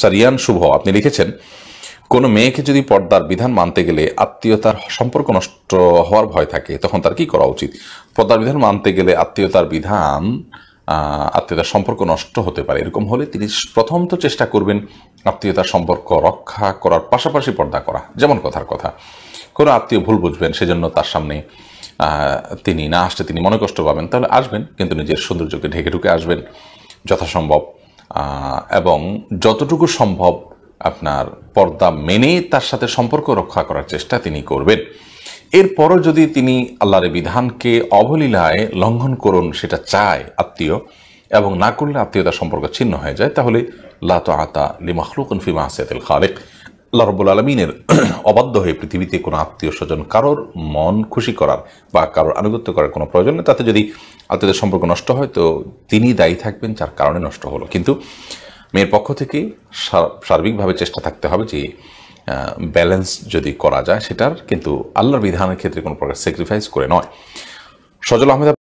সারিয়ান শুভ আপনি লিখেছেন কোনো মেয়েকে যদি পর্দার বিধান মানতে গেলে আত্মীয়তার সম্পর্ক নষ্ট হওয়ার ভয় থাকে তখন তার কি করা উচিত পর্দার বিধান মানতে গেলে আত্মীয়তার বিধান আত্মীয়তার সম্পর্ক নষ্ট হতে পারে এরকম হলে তিনি প্রথম তো চেষ্টা করবেন আত্মীয়তার সম্পর্ক রক্ষা করার পাশাপাশি পর্দা করা যেমন কথার কথা কোনো আত্মীয় ভুল বুঝবেন সেজন্য তার সামনে তিনি না আসতে তিনি মনে কষ্ট পাবেন তাহলে আসবেন কিন্তু নিজের সৌন্দর্যকে ঢেকে ঢুকে আসবেন যথাসম্ভব এবং যতটুকু সম্ভব আপনার পর্দা মেনে তার সাথে সম্পর্ক রক্ষা করার চেষ্টা তিনি করবেন এরপরও যদি তিনি আল্লাহর বিধানকে অবলীলায় লঙ্ঘন করুন সেটা চায় আত্মীয় এবং না করলে আত্মীয়তার সম্পর্ক ছিন্ন হয়ে যায় তাহলে তো আতা লিমাখলুকন ফিমা আসিয়াতিল খালেক আল্লাহ আলমিনের অবাধ্য হয়ে পৃথিবীতে কোনো আত্মীয় স্বজন কারোর মন খুশি করার বা কারোর আনুগত্য করার কোনো প্রয়োজন নেই তাতে যদি আত্মীয়দের সম্পর্ক নষ্ট হয় তো তিনি দায়ী থাকবেন যার কারণে নষ্ট হলো কিন্তু মেয়ের পক্ষ থেকে সার্বিকভাবে চেষ্টা থাকতে হবে যে ব্যালেন্স যদি করা যায় সেটার কিন্তু আল্লাহর বিধানের ক্ষেত্রে কোনো প্রকার স্যাক্রিফাইস করে নয় সজল আহমেদ